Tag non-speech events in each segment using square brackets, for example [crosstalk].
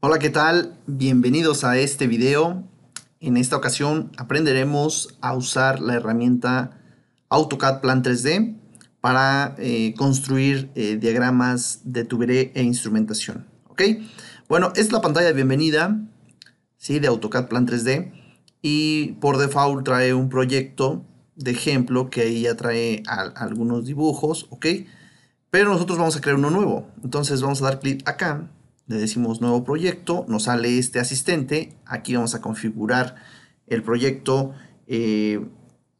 Hola, ¿qué tal? Bienvenidos a este video. En esta ocasión aprenderemos a usar la herramienta AutoCAD Plan 3D para eh, construir eh, diagramas de tubería e instrumentación. ¿Ok? Bueno, es la pantalla de bienvenida ¿sí? de AutoCAD Plan 3D y por default trae un proyecto de ejemplo que ahí ya trae algunos dibujos, ¿ok? Pero nosotros vamos a crear uno nuevo. Entonces vamos a dar clic acá le decimos nuevo proyecto, nos sale este asistente, aquí vamos a configurar el proyecto, eh,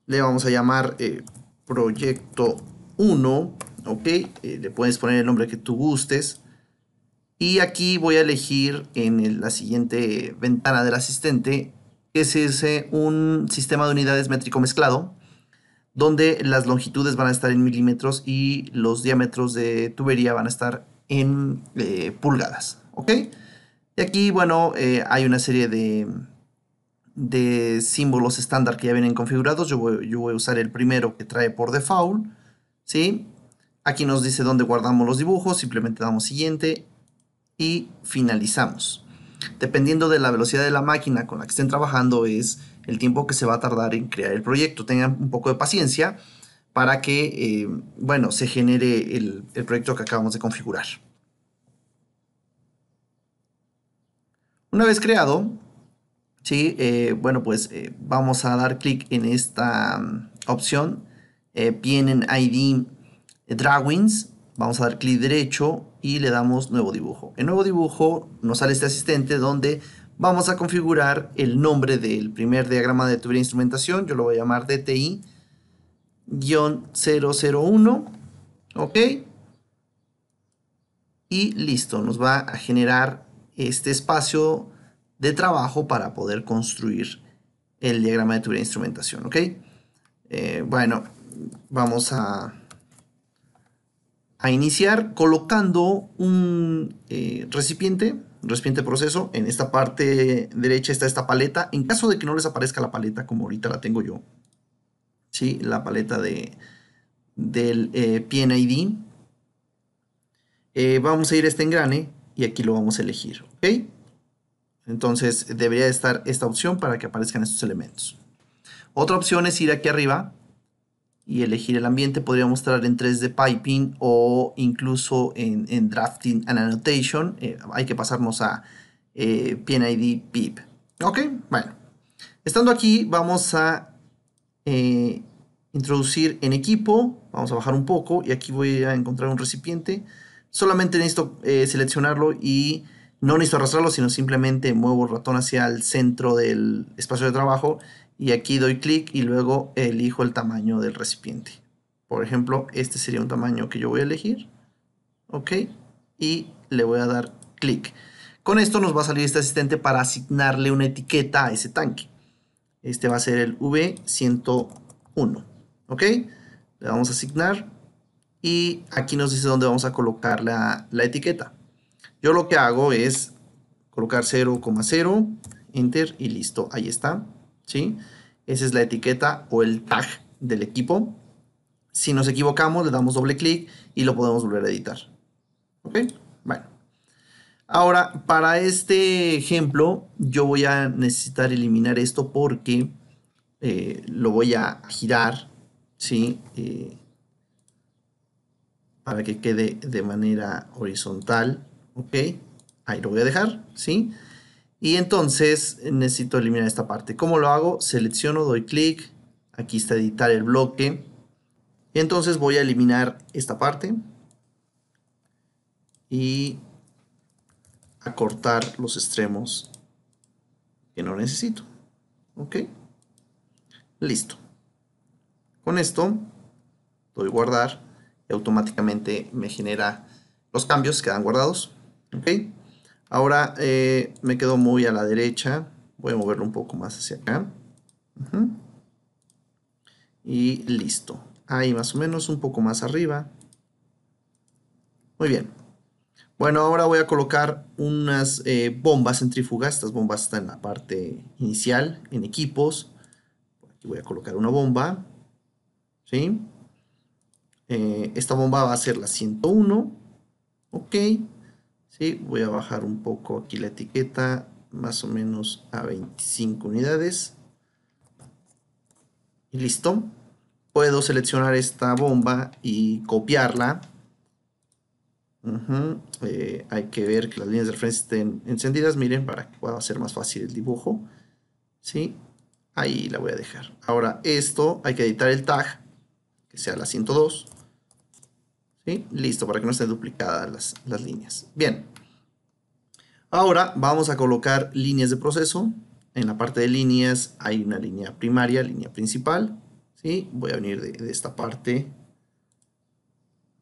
le vamos a llamar eh, proyecto 1, ok, eh, le puedes poner el nombre que tú gustes, y aquí voy a elegir en la siguiente ventana del asistente, que es un sistema de unidades métrico mezclado, donde las longitudes van a estar en milímetros y los diámetros de tubería van a estar en eh, pulgadas. ¿Ok? Y aquí, bueno, eh, hay una serie de, de símbolos estándar que ya vienen configurados. Yo voy, yo voy, a usar el primero que trae por default. ¿Sí? Aquí nos dice dónde guardamos los dibujos. Simplemente damos siguiente y finalizamos. Dependiendo de la velocidad de la máquina con la que estén trabajando es el tiempo que se va a tardar en crear el proyecto. Tengan un poco de paciencia para que, eh, bueno, se genere el, proyecto que acabamos de configurar. Una vez creado, ¿sí? Eh, bueno, pues eh, vamos a dar clic en esta mm, opción. Eh, ID Drawings, vamos a dar clic derecho y le damos Nuevo dibujo. En Nuevo dibujo nos sale este asistente donde vamos a configurar el nombre del primer diagrama de tubería de instrumentación. Yo lo voy a llamar DTI 001, ¿ok? Y listo, nos va a generar este espacio de trabajo para poder construir el diagrama de tubería instrumentación, ¿ok? Eh, bueno, vamos a, a iniciar colocando un eh, recipiente, un recipiente proceso. En esta parte derecha está esta paleta. En caso de que no les aparezca la paleta como ahorita la tengo yo, la paleta de, del eh, PNID. Eh, vamos a ir a este engrane y aquí lo vamos a elegir. Entonces debería estar esta opción para que aparezcan estos elementos. Otra opción es ir aquí arriba y elegir el ambiente. Podría mostrar en 3D Piping o incluso en, Drafting and Annotation. Eh, hay que pasarnos a eh, PNID PIP. Ok, bueno. Estando aquí vamos a eh, introducir en equipo, vamos a bajar un poco y aquí voy a encontrar un recipiente, solamente necesito eh, seleccionarlo y no necesito arrastrarlo, sino simplemente muevo el ratón hacia el centro del espacio de trabajo y aquí doy clic y luego elijo el tamaño del recipiente. Por ejemplo, este sería un tamaño que yo voy a elegir. Ok. Y le voy a dar clic. Con esto nos va a salir este asistente para asignarle una etiqueta a ese tanque. Este va a ser el V101. ¿Ok? Le vamos a asignar. Y aquí nos dice dónde vamos a colocar la, la etiqueta. Yo lo que hago es colocar 0,0, enter y listo. Ahí está. ¿Sí? Esa es la etiqueta o el tag del equipo. Si nos equivocamos, le damos doble clic y lo podemos volver a editar. ¿Ok? Ahora, para este ejemplo, yo voy a necesitar eliminar esto porque eh, lo voy a girar, ¿sí? Eh, para que quede de manera horizontal, ¿ok? Ahí lo voy a dejar, ¿sí? Y entonces necesito eliminar esta parte. ¿Cómo lo hago? Selecciono, doy clic, aquí está editar el bloque. Entonces voy a eliminar esta parte. Y a cortar los extremos que no necesito. ¿Ok? Listo. Con esto doy guardar y automáticamente me genera los cambios, que quedan guardados. ¿Ok? Ahora eh, me quedo muy a la derecha. Voy a moverlo un poco más hacia acá. Y listo. Ahí más o menos, un poco más arriba. Muy bien. Bueno, ahora voy a colocar unas eh, bombas centrífugas. Estas bombas están en la parte inicial, en equipos. Aquí voy a colocar una bomba. ¿Sí? Eh, esta bomba va a ser la 101. Ok. ¿Sí? Voy a bajar un poco aquí la etiqueta, más o menos a 25 unidades. Y listo. Puedo seleccionar esta bomba y copiarla eh, hay que ver que las líneas de referencia estén encendidas, miren, para que pueda ser más fácil el dibujo. ¿Sí? Ahí la voy a dejar. Ahora esto, hay que editar el tag, que sea la 102. ¿Sí? Listo, para que no estén duplicadas las, líneas. Bien. Ahora vamos a colocar líneas de proceso. En la parte de líneas hay una línea primaria, línea principal. ¿sí? Voy a venir de esta parte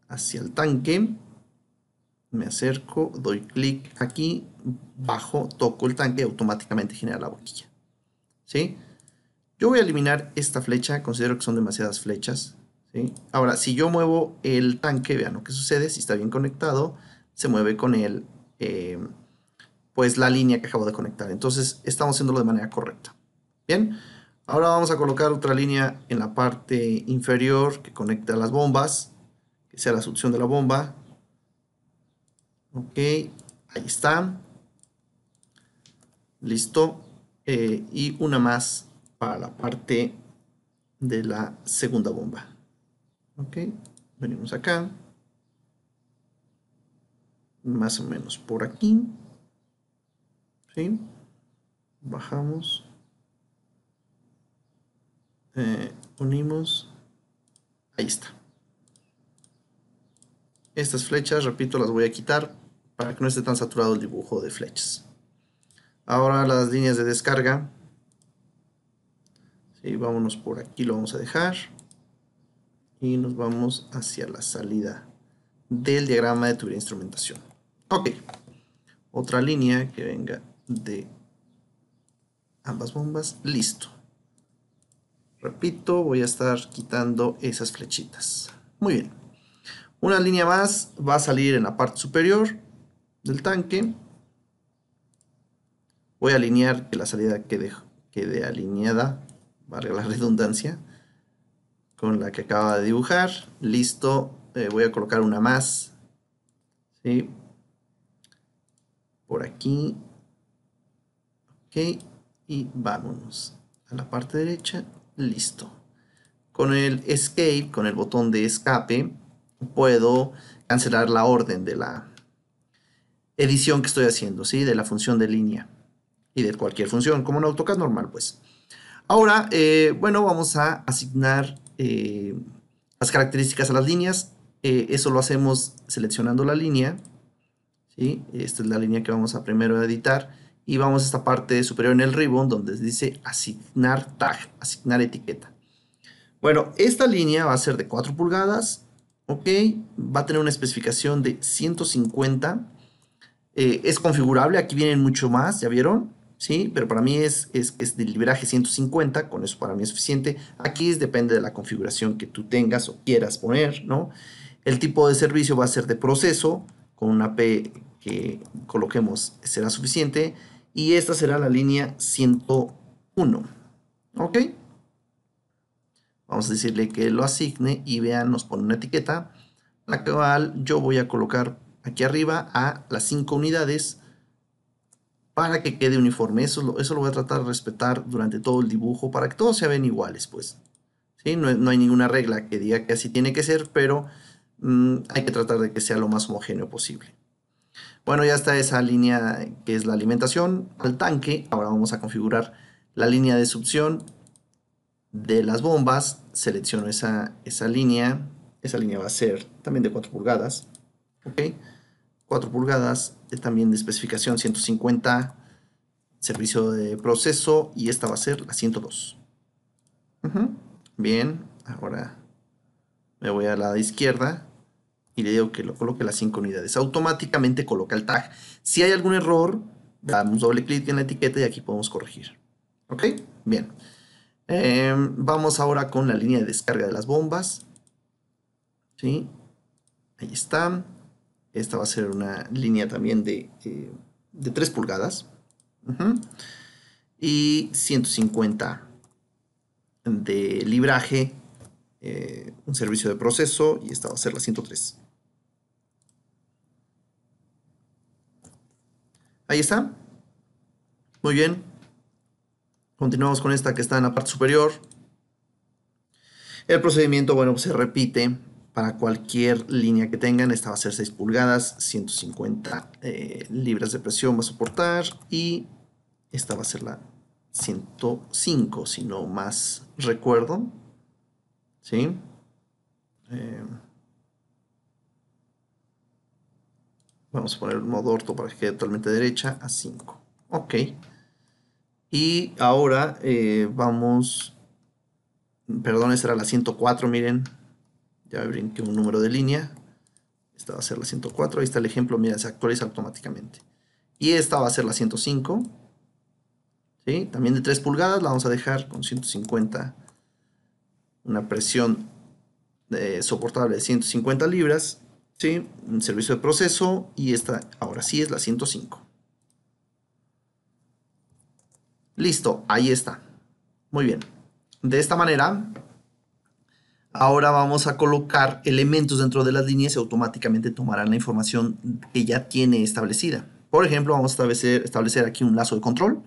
hacia el tanque me acerco, doy clic aquí, bajo, toco el tanque, automáticamente genera la boquilla. ¿Sí? Yo voy a eliminar esta flecha, considero que son demasiadas flechas. ¿sí? Ahora, si yo muevo el tanque, vean lo que sucede, si está bien conectado, se mueve con el, eh, pues la línea que acabo de conectar. Entonces, estamos haciéndolo de manera correcta. Bien, ahora vamos a colocar otra línea en la parte inferior que conecta las bombas, que sea la succión de la bomba, Ok, ahí está. Listo. Eh, y una más para la parte de la segunda bomba. Ok, venimos acá. Más o menos por aquí. Bajamos. Eh, unimos. Ahí está. Estas flechas, repito, las voy a quitar para que no esté tan saturado el dibujo de flechas. Ahora las líneas de descarga. Sí, vámonos por aquí, lo vamos a dejar. Y nos vamos hacia la salida del diagrama de tubería instrumentación. Ok. Otra línea que venga de ambas bombas. Listo. Repito, voy a estar quitando esas flechitas. Muy bien. Una línea más va a salir en la parte superior del tanque. Voy a alinear que la salida quede, quede alineada, valga la [laughs] redundancia, con la que acaba de dibujar. Listo, eh, voy a colocar una más. Por aquí. Ok, y vámonos a la parte derecha. Listo. Con el escape, con el botón de escape, puedo cancelar la orden de la, edición que estoy haciendo, ¿sí? De la función de línea y de cualquier función, como en AutoCAD normal, pues. Ahora, eh, bueno, vamos a asignar eh, las características a las líneas. Eh, eso lo hacemos seleccionando la línea. ¿sí? Esta es la línea que vamos a primero editar. Y vamos a esta parte superior en el ribbon donde dice asignar tag, asignar etiqueta. Bueno, esta línea va a ser de 4 pulgadas. Ok, va a tener una especificación de 150 eh, es configurable, aquí vienen mucho más, ¿ya vieron? ¿Sí? Pero para mí es, es, es del liberaje 150, con eso para mí es suficiente. Aquí depende de la configuración que tú tengas o quieras poner, ¿no? El tipo de servicio va a ser de proceso, con una P que coloquemos será suficiente. Y esta será la línea 101, ¿ok? Vamos a decirle que lo asigne y vean, nos pone una etiqueta, la cual yo voy a colocar aquí arriba a las 5 unidades para que quede uniforme. Eso, eso lo voy a tratar de respetar durante todo el dibujo para que todos se ven iguales, pues. ¿Sí? No, hay ninguna regla que diga que así tiene que ser, pero mm, hay que tratar de que sea lo más homogéneo posible. Bueno, ya está esa línea que es la alimentación al tanque. Ahora vamos a configurar la línea de succión de las bombas. Selecciono esa, esa línea. Esa línea va a ser también de 4 pulgadas. 4 pulgadas, eh, también de especificación 150, servicio de proceso y esta va a ser la 102. Bien, ahora me voy a la izquierda y le digo que lo coloque las 5 unidades. Automáticamente coloca el tag. Si hay algún error, damos doble clic en la etiqueta y aquí podemos corregir. ¿Ok? Bien. Em, vamos ahora con la línea de descarga de las bombas. ¿Sí? Ahí están esta va a ser una línea también de, 3 eh, pulgadas. Y 150 de libraje, eh, un servicio de proceso y esta va a ser la 103. Ahí está. Muy bien. Continuamos con esta que está en la parte superior. El procedimiento, bueno, se repite para cualquier línea que tengan. Esta va a ser 6 pulgadas, 150 eh, libras de presión va a soportar y esta va a ser la 105, si no más recuerdo. ¿Sí? Eh, vamos a poner el modo orto para que quede totalmente derecha a 5. Ok. Y ahora eh, vamos... Perdón, esta era la 104, miren, ya un número de línea, esta va a ser la 104, ahí está el ejemplo, mira, se actualiza automáticamente. Y esta va a ser la 105, ¿sí? También de 3 pulgadas, la vamos a dejar con 150, una presión eh, soportable de 150 libras, ¿sí? Un servicio de proceso y esta ahora sí es la 105. Listo, ahí está. Muy bien. De esta manera Ahora vamos a colocar elementos dentro de las líneas y automáticamente tomarán la información que ya tiene establecida. Por ejemplo, vamos a establecer, aquí un lazo de control.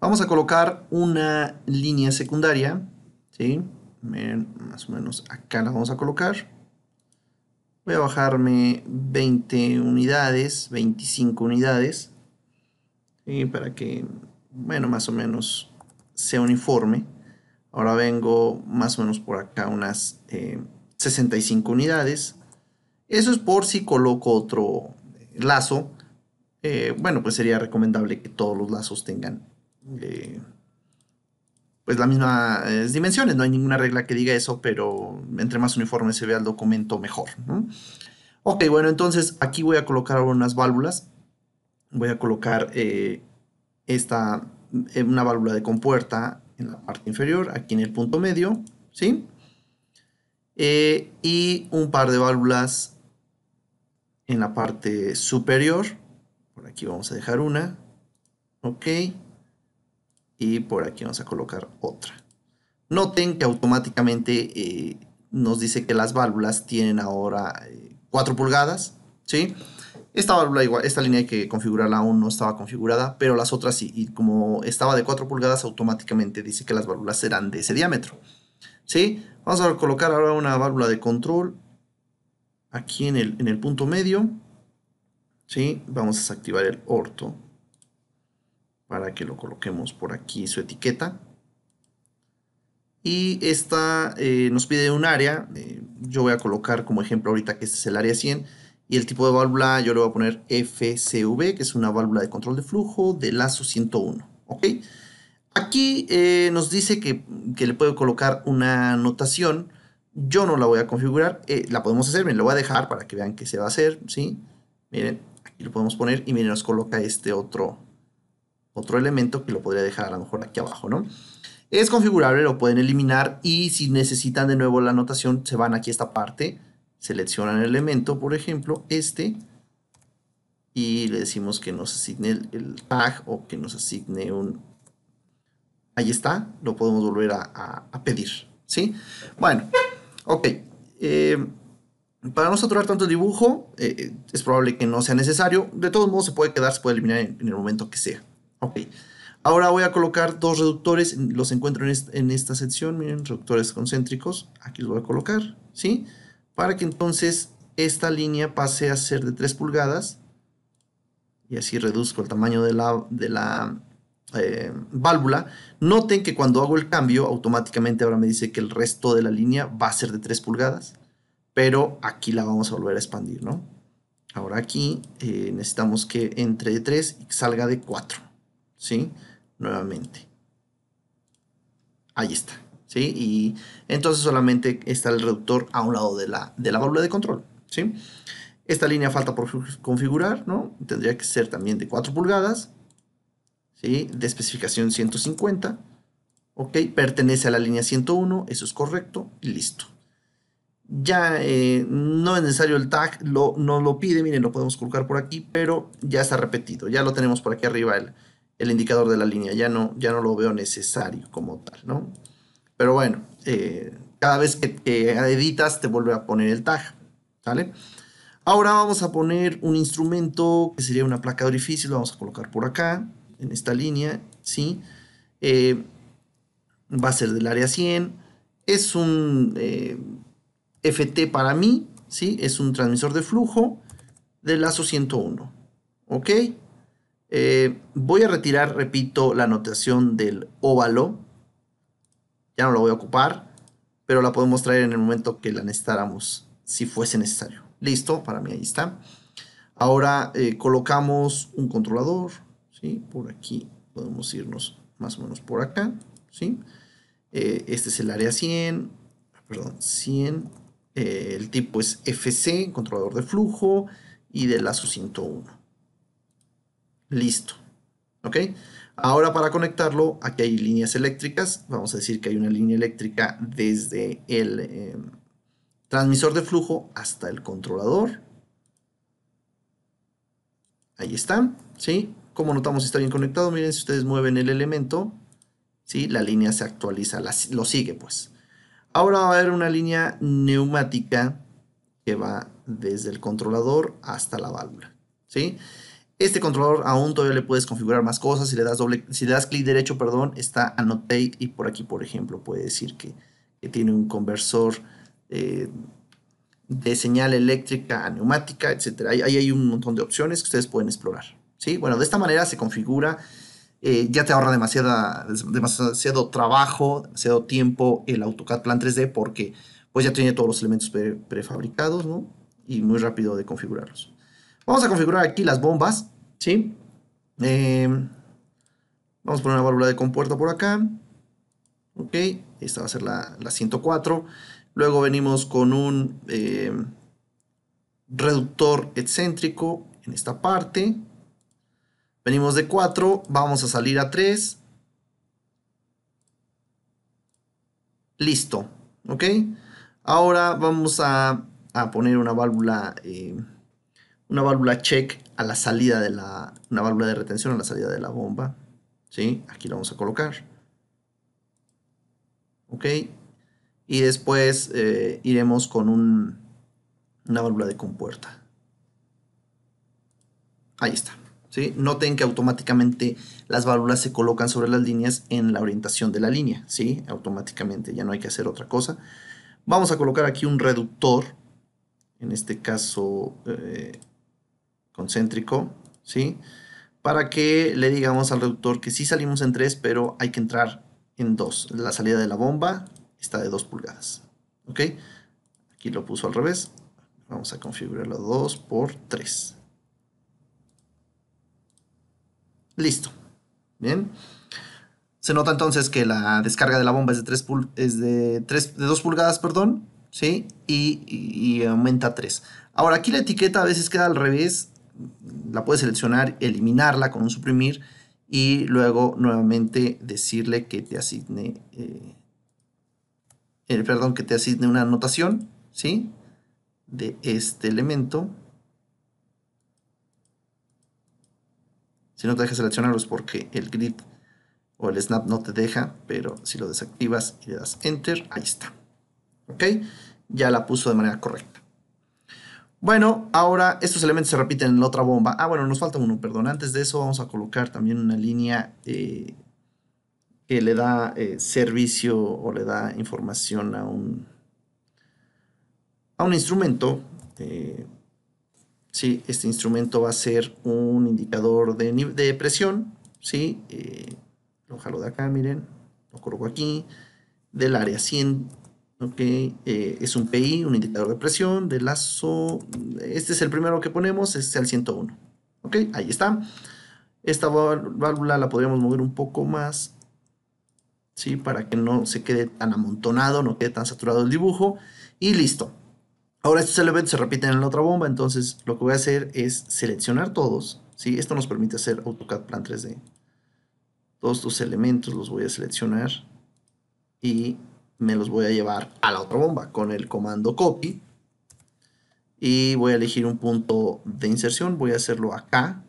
Vamos a colocar una línea secundaria, ¿sí? más o menos acá la vamos a colocar. Voy a bajarme 20 unidades, 25 unidades, para que, bueno, más o menos sea uniforme. Ahora vengo más o menos por acá unas 65 eh, unidades. Eso es por si coloco otro lazo. Eh, bueno, pues sería recomendable que todos los lazos tengan eh, pues las mismas dimensiones. No hay ninguna regla que diga eso, pero entre más uniforme se vea el documento, mejor. Ok, bueno, entonces aquí voy a colocar algunas unas válvulas. Voy a colocar esta, una válvula de compuerta en la parte inferior, aquí en el punto medio, ¿sí? Eh, y un par de válvulas en la parte superior, por aquí vamos a dejar una, ok, y por aquí vamos a colocar otra. Noten que automáticamente eh, nos dice que las válvulas tienen ahora 4 eh, pulgadas, ¿sí? Esta igual, esta línea hay que configurarla aún no estaba configurada, pero las otras sí, y como estaba de 4 pulgadas, automáticamente dice que las válvulas serán de ese diámetro. ¿Sí? Vamos a colocar ahora una válvula de control aquí en el, en el punto medio. ¿Sí? Vamos a desactivar el orto para que lo coloquemos por aquí su etiqueta. Y esta eh, nos pide un área, eh, yo voy a colocar como ejemplo ahorita que este es el área 100, y el tipo de válvula yo le voy a poner FCV, que es una válvula de control de flujo de lazo 101. ¿ok? Aquí eh, nos dice que, que, le puedo colocar una notación. Yo no la voy a configurar. Eh, la podemos hacer, me lo voy a dejar para que vean que se va a hacer. ¿sí? Miren, aquí lo podemos poner y miren, nos coloca este otro, otro elemento que lo podría dejar a lo mejor aquí abajo. ¿no? Es configurable, lo pueden eliminar y si necesitan de nuevo la notación se van aquí a esta parte seleccionan el elemento, por ejemplo, este, y le decimos que nos asigne el, tag o que nos asigne un... Ahí está, lo podemos volver a, pedir, ¿sí? Bueno, ok. Eh, para no saturar tanto el dibujo, eh, eh, es probable que no sea necesario. De todos modos, se puede quedar, se puede eliminar en, el momento que sea. Ok. Ahora voy a colocar dos reductores. Los encuentro en, esta sección. Miren, reductores concéntricos. Aquí los voy a colocar. ¿Sí? sí para que entonces esta línea pase a ser de 3 pulgadas y así reduzco el tamaño de la, eh, válvula. Noten que cuando hago el cambio automáticamente ahora me dice que el resto de la línea va a ser de 3 pulgadas, pero aquí la vamos a volver a expandir, ¿no? Ahora aquí eh, necesitamos que entre de 3 y salga de 4, ¿sí? Nuevamente. Ahí está. Y entonces solamente está el reductor a un lado de la, de la válvula de control, ¿sí? Esta línea falta por configurar, ¿no? Tendría que ser también de 4 pulgadas, ¿sí? De especificación 150, ¿ok? Pertenece a la línea 101, eso es correcto y listo. Ya eh, no es necesario el tag, lo, no lo pide, miren, lo podemos colocar por aquí, pero ya está repetido, ya lo tenemos por aquí arriba el, el indicador de la línea, ya no, ya no lo veo necesario como tal, ¿no? Pero bueno, eh, cada vez que, editas te vuelve a poner el tag, Ahora vamos a poner un instrumento que sería una placa de orificio, lo vamos a colocar por acá, en esta línea, ¿sí? Eh, va a ser del área 100, es un eh, FT para mí, ¿sí? Es un transmisor de flujo del lazo 101, ¿ok? voy a retirar, repito, la anotación del óvalo, ya no la voy a ocupar, pero la podemos traer en el momento que la necesitáramos, si fuese necesario. Listo, para mí ahí está. Ahora eh, colocamos un controlador, ¿sí? Por aquí podemos irnos más o menos por acá, ¿sí? Eh, este es el área 100, perdón, 100. Eh, el tipo es FC, controlador de flujo, y del lazo 101. Listo, ¿ok? Ahora para conectarlo, aquí hay líneas eléctricas. Vamos a decir que hay una línea eléctrica desde el em, transmisor de flujo hasta el controlador. Ahí está, ¿sí? Como notamos está bien conectado, miren si ustedes mueven el elemento, ¿sí? La línea se actualiza, lo sigue pues. Ahora va a haber una línea neumática que va desde el controlador hasta la válvula, ¿sí? sí este controlador aún todavía le puedes configurar más cosas. Si le das doble, si das clic derecho, perdón, está annotate y por aquí, por ejemplo, puede decir que, tiene un conversor eh, de señal eléctrica a neumática, etc. Ahí, hay un montón de opciones que ustedes pueden explorar. ¿sí? Bueno, de esta manera se configura. Eh, ya te ahorra demasiada, demasiado trabajo, demasiado tiempo el AutoCAD Plan 3D porque pues ya tiene todos los elementos prefabricados y muy rápido de configurarlos. Vamos a configurar aquí las bombas, ¿sí? Em, vamos a poner una válvula de compuerta por acá. Ok, esta va a ser la, 104. Luego venimos con un em, reductor excéntrico en esta parte. Venimos de 4, vamos a salir a 3. Listo, ok. Ahora vamos a, a poner una válvula... Eh, una válvula check a la salida de la, una válvula de retención a la salida de la bomba, ¿sí? Aquí la vamos a colocar. ¿Ok? Y después eh, iremos con un, una válvula de compuerta. Ahí está. ¿Sí? Noten que automáticamente las válvulas se colocan sobre las líneas en la orientación de la línea, ¿sí? automáticamente, ya no hay que hacer otra cosa. Vamos a colocar aquí un reductor, en este caso eh, concéntrico, ¿sí? Para que le digamos al reductor que sí salimos en 3, pero hay que entrar en 2. La salida de la bomba está de 2 pulgadas, ¿ok? Aquí lo puso al revés. Vamos a configurarlo 2 por 3. Listo. Bien. Se nota entonces que la descarga de la bomba es de 3 es de 2 pulgadas, perdón, ¿sí? Y, aumenta 3. Ahora aquí la etiqueta a veces queda al revés la puedes seleccionar, eliminarla con un suprimir y luego nuevamente decirle que te asigne, eh, eh, perdón, que te asigne una anotación, ¿sí? De este elemento. Si no te deja seleccionarlos porque el grid o el snap no te deja, pero si lo desactivas y le das enter, ahí está. ¿Ok? Ya la puso de manera correcta. Bueno, ahora estos elementos se repiten en la otra bomba. Ah, bueno, nos falta uno, perdón. Antes de eso vamos a colocar también una línea eh, que le da eh, servicio o le da información a un, a un instrumento. Eh, sí, este instrumento va a ser un indicador de, presión. Sí, lo jalo de acá, miren. Lo coloco aquí. Del área 100 Ok, eh, es un PI, un indicador de presión, de lazo. Este es el primero que ponemos, este es el 101. Ok, ahí está. Esta válvula la podríamos mover un poco más, ¿sí? Para que no se quede tan amontonado, no quede tan saturado el dibujo. Y listo. Ahora estos elementos se repiten en la otra bomba, entonces lo que voy a hacer es seleccionar todos, ¿sí? Esto nos permite hacer AutoCAD Plan 3D. Todos estos elementos los voy a seleccionar y me los voy a llevar a la otra bomba con el comando copy. Y voy a elegir un punto de inserción, voy a hacerlo acá.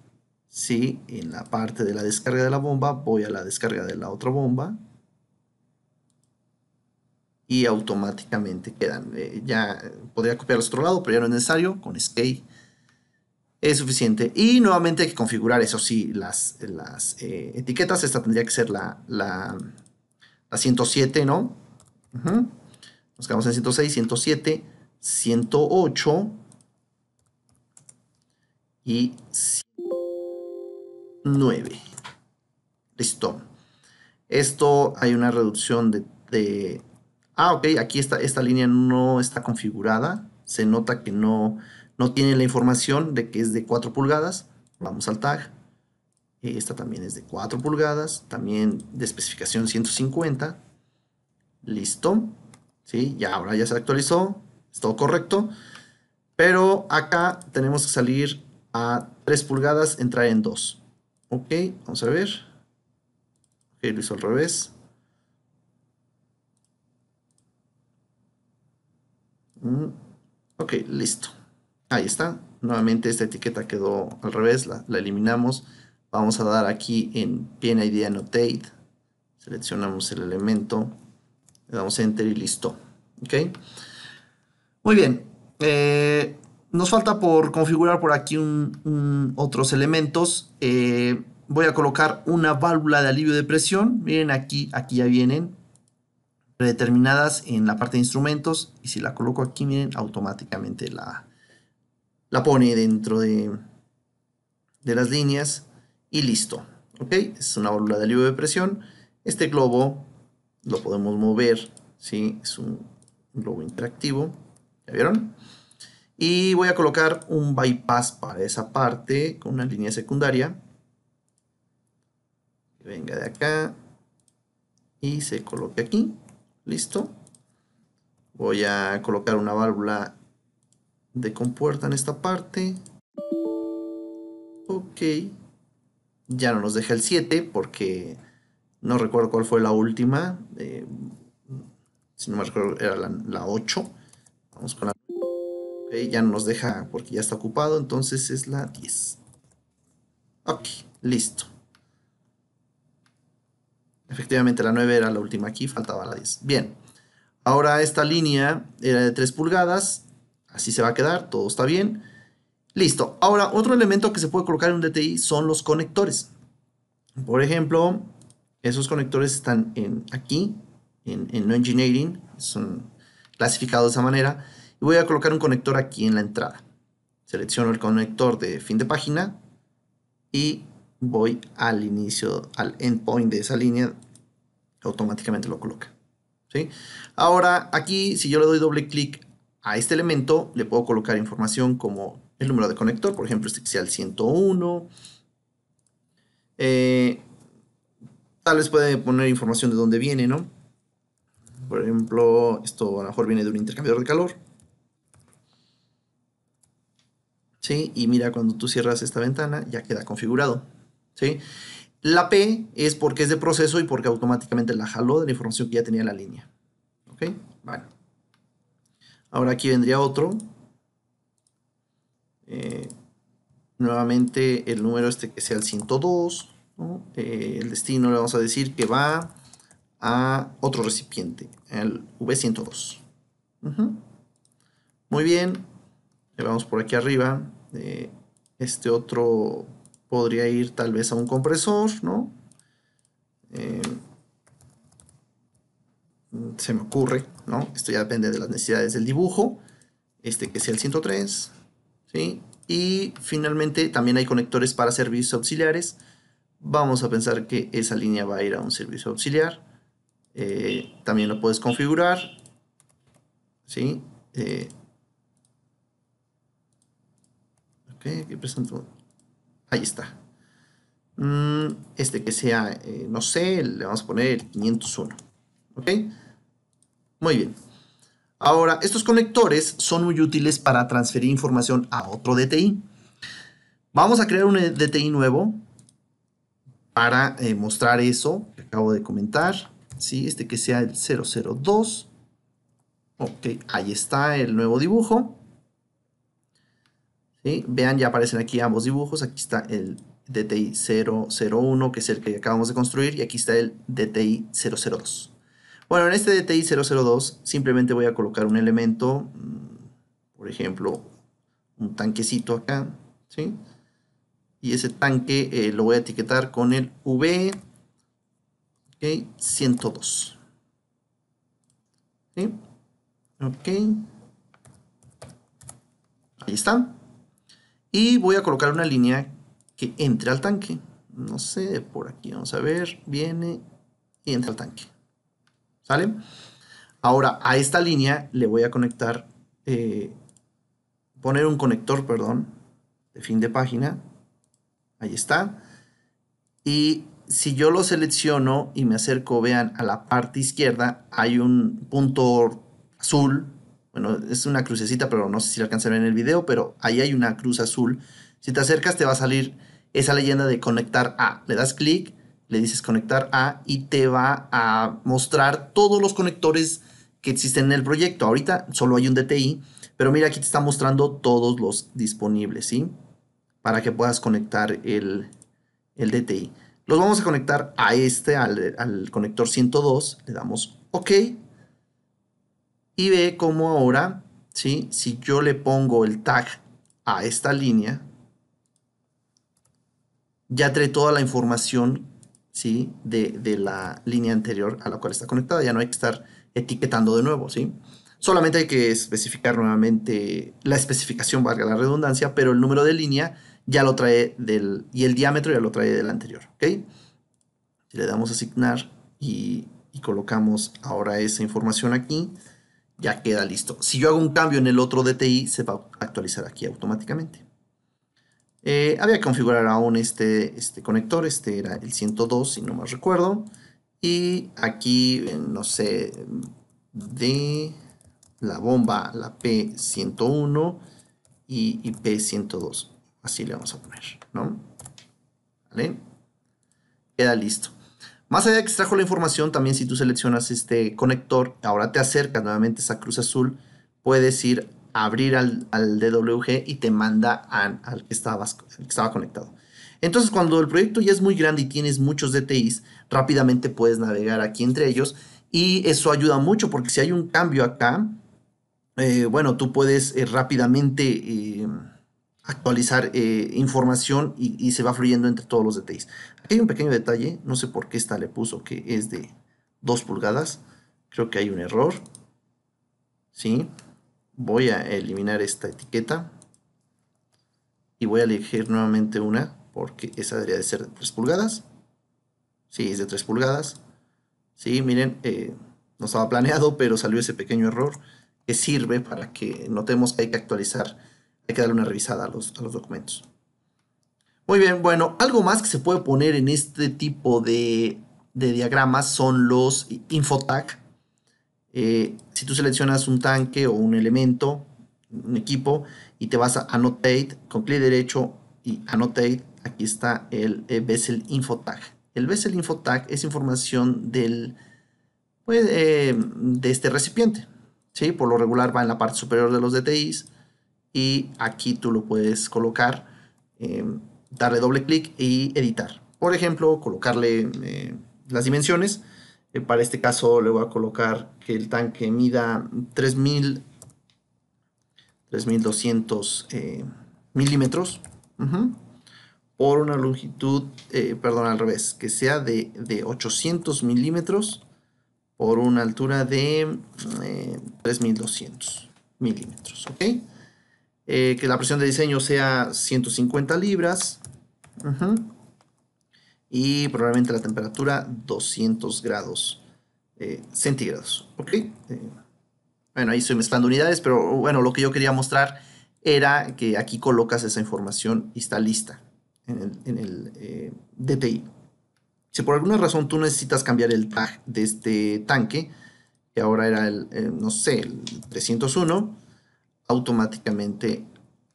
Si en la parte de la descarga de la bomba, voy a la descarga de la otra bomba. Y automáticamente quedan. Eh, ya podría copiar al otro lado, pero ya no es necesario. Con Escape es suficiente. Y nuevamente hay que configurar, eso sí, las, las eh, etiquetas. Esta tendría que ser la, la, la 107, ¿no? Nos quedamos en 106, 107, 108 y 9. Listo. Esto hay una reducción de, ah, ok, aquí está, esta línea no está configurada. Se nota que no, no tiene la información de que es de 4 pulgadas. Vamos al tag. Esta también es de 4 pulgadas, también de especificación 150. Listo. ¿Sí? Ya ahora ya se actualizó. Es todo correcto. Pero acá tenemos que salir a 3 pulgadas, entrar en 2. Ok, vamos a ver. Ok, lo hizo al revés. Mm, ok, listo. Ahí está. Nuevamente esta etiqueta quedó al revés, la, la eliminamos. Vamos a dar aquí en PNID Annotate. Seleccionamos el elemento. Le damos enter y listo. ¿Ok? Muy bien. Eh, nos falta por configurar por aquí otros elementos. Eh, voy a colocar una válvula de alivio de presión. Miren aquí, aquí ya vienen predeterminadas en la parte de instrumentos. Y si la coloco aquí, miren, automáticamente la, la pone dentro de, de las líneas. Y listo. ¿Ok? Es una válvula de alivio de presión. Este globo lo podemos mover, ¿sí? Es un globo interactivo, ¿ya vieron? Y voy a colocar un bypass para esa parte con una línea secundaria. Que venga de acá y se coloque aquí. Listo. Voy a colocar una válvula de compuerta en esta parte. Ok. Ya no nos deja el 7 porque no recuerdo cuál fue la última. Eh, si no me recuerdo, era la, 8. Vamos con la... ya nos deja porque ya está ocupado, entonces es la 10. Ok, listo. Efectivamente, la 9 era la última aquí, faltaba la 10. Bien, ahora esta línea era de 3 pulgadas, así se va a quedar, todo está bien. Listo, ahora otro elemento que se puede colocar en un DTI son los conectores. Por ejemplo, esos conectores están en, aquí, en, No Engineering, son clasificados de esa manera. Y voy a colocar un conector aquí en la entrada. Selecciono el conector de fin de página y voy al inicio, al endpoint de esa línea, automáticamente lo coloca. ¿sí? Ahora aquí, si yo le doy doble clic a este elemento, le puedo colocar información como el número de conector, por ejemplo, este que sea el 101, eh, Tal vez puede poner información de dónde viene, ¿no? Por ejemplo, esto a lo mejor viene de un intercambiador de calor. ¿Sí? Y mira, cuando tú cierras esta ventana, ya queda configurado. ¿Sí? La P es porque es de proceso y porque automáticamente la jaló de la información que ya tenía la línea. ¿Ok? Bueno. Ahora aquí vendría otro. Eh, nuevamente el número este que sea el 102. Eh, el destino le vamos a decir que va a otro recipiente, el V102. Muy bien, le vamos por aquí arriba. Eh, este otro podría ir tal vez a un compresor, ¿no? Eh, mm, se me ocurre, ¿no? Esto ya depende de las necesidades del dibujo. Este que sea el 103, ¿sí? Y finalmente también hay conectores para servicios auxiliares vamos a pensar que esa línea va a ir a un servicio auxiliar. Eh, también lo puedes configurar. ¿sí? Eh, ok, aquí presento. Ahí está. Mm, este que sea, eh, no sé, le vamos a poner el 501. ¿Ok? Muy bien. Ahora, estos conectores son muy útiles para transferir información a otro DTI. Vamos a crear un DTI nuevo para eh, mostrar eso que acabo de comentar. ¿sí? Este que sea el 002. Ok, ahí está el nuevo dibujo. ¿Sí? Vean, ya aparecen aquí ambos dibujos. Aquí está el DTI 001, que es el que acabamos de construir, y aquí está el DTI 002. Bueno, en este DTI 002 simplemente voy a colocar un elemento, mm, por ejemplo, un tanquecito acá, ¿sí? y ese tanque eh, lo voy a etiquetar con el V 102. ¿Sí? Ok. Ahí está. Y voy a colocar una línea que entre al tanque. No sé, por aquí vamos a ver. Viene y entra al tanque. ¿Sale? Ahora a esta línea le voy a conectar, eh, poner un conector, perdón, de fin de página Ahí está. Y si yo lo selecciono y me acerco, vean, a la parte izquierda hay un punto azul. Bueno, es una crucecita, pero no sé si alcanzaré en el video, pero ahí hay una cruz azul. Si te acercas te va a salir esa leyenda de conectar a. Le das clic, le dices conectar a y te va a mostrar todos los conectores que existen en el proyecto. Ahorita solo hay un DTI, pero mira aquí te está mostrando todos los disponibles, ¿sí? para que puedas conectar el, el DTI. Los vamos a conectar a este, al, conector 102. Le damos OK. Y ve cómo ahora, ¿sí? si yo le pongo el tag a esta línea, ya trae toda la información ¿sí? de, la línea anterior a la cual está conectada. Ya no hay que estar etiquetando de nuevo. ¿sí? Solamente hay que especificar nuevamente la especificación, valga la redundancia, pero el número de línea ya lo trae del, y el diámetro ya lo trae del anterior, ¿ok? le damos asignar y, colocamos ahora esa información aquí, ya queda listo. Si yo hago un cambio en el otro DTI, se va a actualizar aquí automáticamente. Eh, había que configurar aún este, este conector, este era el 102 si no más recuerdo. Y aquí, eh, no sé, de la bomba, la P101 y P102. Así le vamos a poner, ¿no? ¿Vale? Queda listo. Más allá de que extrajo la información, también si tú seleccionas este conector, ahora te acerca nuevamente esa cruz azul, puedes ir a abrir al, al DWG y te manda al, que estaba conectado. Entonces, cuando el proyecto ya es muy grande y tienes muchos DTIs, rápidamente puedes navegar aquí entre ellos y eso ayuda mucho porque si hay un cambio acá, eh, bueno, tú puedes eh, rápidamente... Eh, actualizar eh, información y, se va fluyendo entre todos los detalles. Aquí hay un pequeño detalle, no sé por qué esta le puso que es de 2 pulgadas, creo que hay un error. ¿Sí? Voy a eliminar esta etiqueta y voy a elegir nuevamente una porque esa debería de ser de 3 pulgadas. Sí, es de 3 pulgadas. Sí, miren, eh, no estaba planeado, pero salió ese pequeño error que sirve para que notemos que hay que actualizar hay que darle una revisada a los, documentos. Muy bien, bueno, algo más que se puede poner en este tipo de, diagramas son los infotag. Eh, si tú seleccionas un tanque o un elemento, un equipo, y te vas a Annotate, con clic derecho y Annotate, aquí está el Vessel Infotag. El Vessel Infotag es información del, pues, eh, de este recipiente. ¿sí? Por lo regular va en la parte superior de los DTIs y aquí tú lo puedes colocar, em, darle doble clic y editar. Por ejemplo, colocarle eh, las dimensiones. Eh, para este caso le voy a colocar que el tanque mida 3000, 3200 eh, milímetros por una longitud, perdón, al revés, que sea de, de 800 milímetros por una altura de 3200 milímetros, ¿ok? Eh, que la presión de diseño sea 150 libras y probablemente la temperatura 200 grados eh, centígrados. ¿ok? Eh, bueno, ahí estoy mezclando unidades, pero bueno, lo que yo quería mostrar era que aquí colocas esa información y está lista en el, DTI. Si por alguna razón tú necesitas cambiar el tag de este tanque, que ahora era el no sé, el 301, automáticamente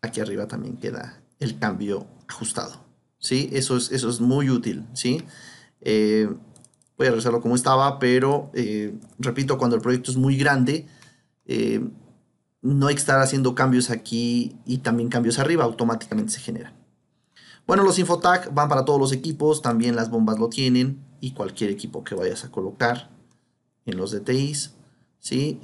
aquí arriba también queda el cambio ajustado. ¿sí? Eso, es, eso es muy útil. ¿sí? Eh, voy a regresarlo como estaba, pero eh, repito, cuando el proyecto es muy grande, eh, no hay que estar haciendo cambios aquí y también cambios arriba, automáticamente se generan. Bueno, los tag van para todos los equipos, también las bombas lo tienen y cualquier equipo que vayas a colocar en los DTIs. ¿sí?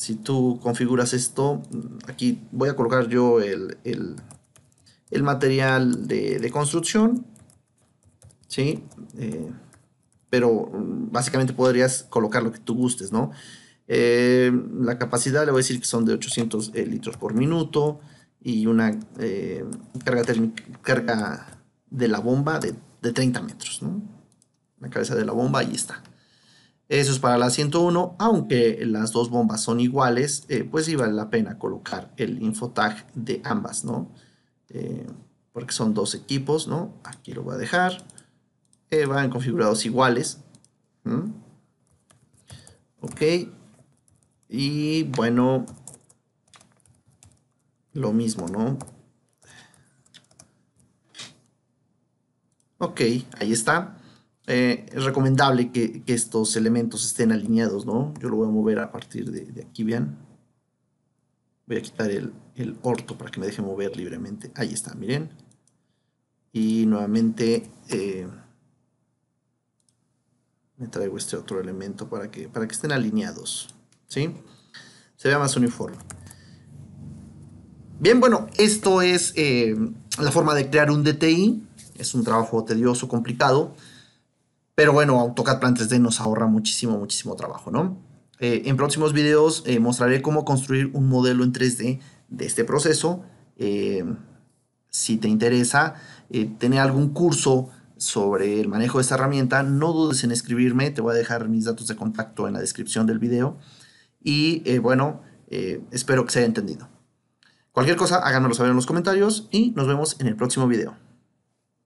si tú configuras esto, aquí voy a colocar yo el, material de, construcción, ¿sí? Eh, pero mm, básicamente podrías colocar lo que tú gustes, ¿no? Eh, la capacidad le voy a decir que son de 800 eh, litros por minuto y una carga, de la bomba de, de 30 metros, ¿no? La cabeza de la bomba, ahí está. Eso es para la 101, aunque las dos bombas son iguales, eh, pues sí vale la pena colocar el infotag de ambas, ¿no? Eh, porque son dos equipos, ¿no? Aquí lo voy a dejar. Eh, van configurados iguales. ¿Mm? Ok. Y bueno, lo mismo, ¿no? Ok, ahí está. Eh, es recomendable que, estos elementos estén alineados, ¿no? Yo lo voy a mover a partir de, aquí, vean. Voy a quitar el, el, orto para que me deje mover libremente. Ahí está, miren. Y nuevamente eh, me traigo este otro elemento para que, para que estén alineados, ¿sí? Se vea más uniforme. Bien, bueno, esto es eh, la forma de crear un DTI. Es un trabajo tedioso, complicado. Pero bueno, AutoCAD Plan 3D nos ahorra muchísimo, muchísimo trabajo, ¿no? Eh, en próximos videos eh, mostraré cómo construir un modelo en 3D de este proceso. Eh, si te interesa tener algún curso sobre el manejo de esta herramienta, no dudes en escribirme. Te voy a dejar mis datos de contacto en la descripción del video. Y bueno, espero que se haya entendido. Cualquier cosa, háganmelo saber en los comentarios y nos vemos en el próximo video.